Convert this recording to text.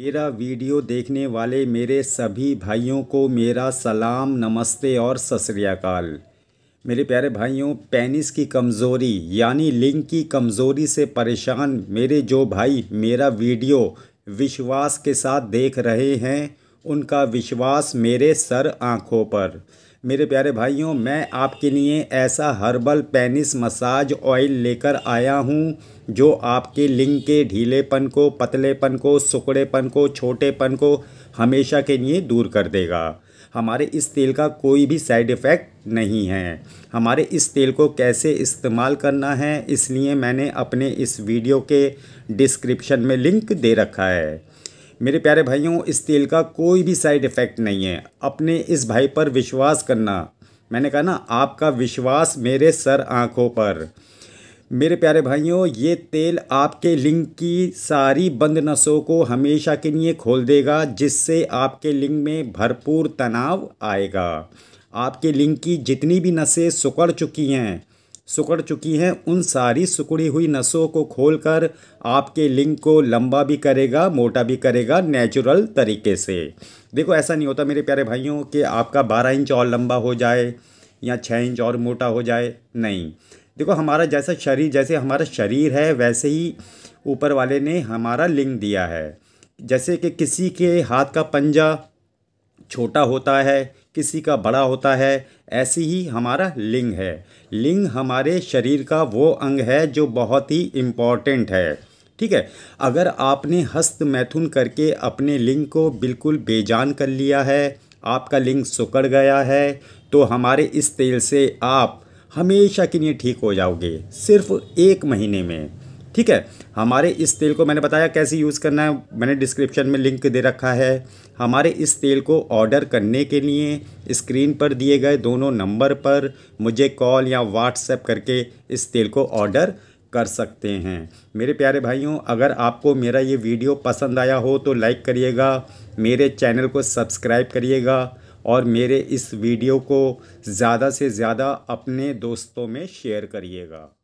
मेरा वीडियो देखने वाले मेरे सभी भाइयों को मेरा सलाम नमस्ते और सतरियाकाल मेरे प्यारे भाइयों पेनिस की कमज़ोरी यानी लिंग की कमज़ोरी से परेशान मेरे जो भाई मेरा वीडियो विश्वास के साथ देख रहे हैं उनका विश्वास मेरे सर आँखों पर मेरे प्यारे भाइयों मैं आपके लिए ऐसा हर्बल पेनिस मसाज ऑयल लेकर आया हूँ जो आपके लिंग के ढीलेपन को पतलेपन को सुकड़ेपन को छोटेपन को हमेशा के लिए दूर कर देगा हमारे इस तेल का कोई भी साइड इफ़ेक्ट नहीं है हमारे इस तेल को कैसे इस्तेमाल करना है इसलिए मैंने अपने इस वीडियो के डिस्क्रिप्शन में लिंक दे रखा है मेरे प्यारे भाइयों इस तेल का कोई भी साइड इफ़ेक्ट नहीं है अपने इस भाई पर विश्वास करना मैंने कहा ना आपका विश्वास मेरे सर आँखों पर मेरे प्यारे भाइयों ये तेल आपके लिंग की सारी बंद नसों को हमेशा के लिए खोल देगा जिससे आपके लिंग में भरपूर तनाव आएगा आपके लिंग की जितनी भी नसें सुकड़ चुकी हैं सुकड़ चुकी हैं उन सारी सुकड़ी हुई नसों को खोलकर आपके लिंग को लंबा भी करेगा मोटा भी करेगा नेचुरल तरीके से देखो ऐसा नहीं होता मेरे प्यारे भाइयों कि आपका बारह इंच और लंबा हो जाए या छः इंच और मोटा हो जाए नहीं देखो हमारा जैसा शरीर जैसे हमारा शरीर है वैसे ही ऊपर वाले ने हमारा लिंग दिया है जैसे कि किसी के हाथ का पंजा छोटा होता है किसी का बड़ा होता है ऐसी ही हमारा लिंग है लिंग हमारे शरीर का वो अंग है जो बहुत ही इम्पॉर्टेंट है ठीक है अगर आपने हस्त मैथुन करके अपने लिंग को बिल्कुल बेजान कर लिया है आपका लिंग सुकड़ गया है तो हमारे इस तेल से आप हमेशा के लिए ठीक हो जाओगे सिर्फ एक महीने में ठीक है हमारे इस तेल को मैंने बताया कैसे यूज़ करना है मैंने डिस्क्रिप्शन में लिंक दे रखा है हमारे इस तेल को ऑर्डर करने के लिए स्क्रीन पर दिए गए दोनों नंबर पर मुझे कॉल या व्हाट्सएप करके इस तेल को ऑर्डर कर सकते हैं मेरे प्यारे भाइयों अगर आपको मेरा ये वीडियो पसंद आया हो तो लाइक करिएगा मेरे चैनल को सब्सक्राइब करिएगा और मेरे इस वीडियो को ज़्यादा से ज़्यादा अपने दोस्तों में शेयर करिएगा